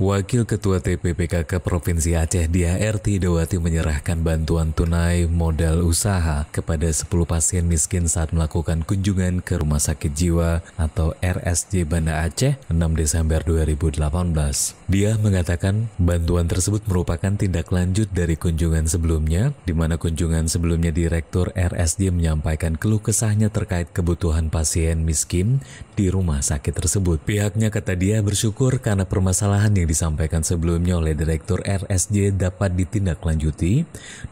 Wakil Ketua TPPKK Provinsi Aceh DART Dewati menyerahkan bantuan tunai modal usaha kepada 10 pasien miskin saat melakukan kunjungan ke Rumah Sakit Jiwa atau RSJ Banda Aceh 6 Desember 2018. Dia mengatakan bantuan tersebut merupakan tindak lanjut dari kunjungan sebelumnya, di mana kunjungan sebelumnya Direktur RSJ menyampaikan keluh kesahnya terkait kebutuhan pasien miskin di rumah sakit tersebut. Pihaknya kata dia bersyukur karena permasalahan yang disampaikan sebelumnya oleh Direktur RSJ dapat ditindaklanjuti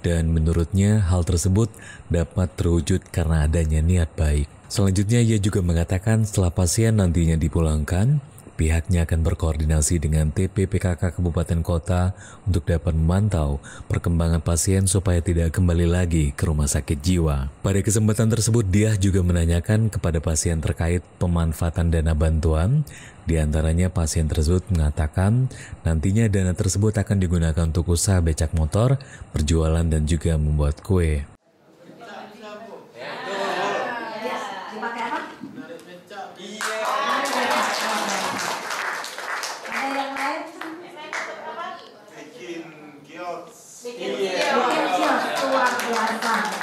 dan menurutnya hal tersebut dapat terwujud karena adanya niat baik. Selanjutnya ia juga mengatakan setelah pasien nantinya dipulangkan, Pihaknya akan berkoordinasi dengan TPPKK Kabupaten Kota untuk dapat memantau perkembangan pasien supaya tidak kembali lagi ke rumah sakit jiwa. Pada kesempatan tersebut, dia juga menanyakan kepada pasien terkait pemanfaatan dana bantuan. Di antaranya pasien tersebut mengatakan nantinya dana tersebut akan digunakan untuk usaha becak motor, perjualan dan juga membuat kue. Iya. lot of fun.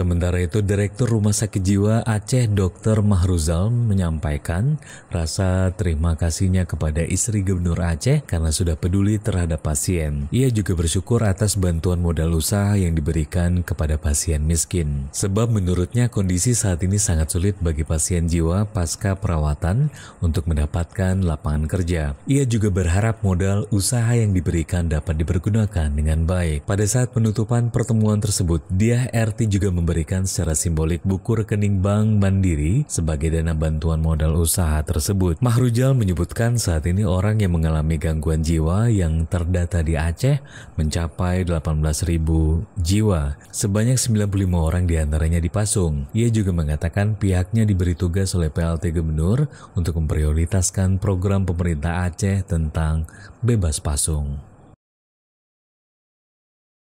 Sementara itu, Direktur Rumah Sakit Jiwa Aceh Dr. Mahruzal menyampaikan rasa terima kasihnya kepada istri Gubernur Aceh karena sudah peduli terhadap pasien. Ia juga bersyukur atas bantuan modal usaha yang diberikan kepada pasien miskin. Sebab menurutnya kondisi saat ini sangat sulit bagi pasien jiwa pasca perawatan untuk mendapatkan lapangan kerja. Ia juga berharap modal usaha yang diberikan dapat dipergunakan dengan baik. Pada saat penutupan pertemuan tersebut, dia RT juga memberikan diberikan secara simbolik buku rekening bank mandiri sebagai dana bantuan modal usaha tersebut. Mahrujal menyebutkan saat ini orang yang mengalami gangguan jiwa yang terdata di Aceh mencapai 18.000 jiwa. Sebanyak 95 orang diantaranya dipasung. Ia juga mengatakan pihaknya diberi tugas oleh PLT Gubernur untuk memprioritaskan program pemerintah Aceh tentang bebas pasung.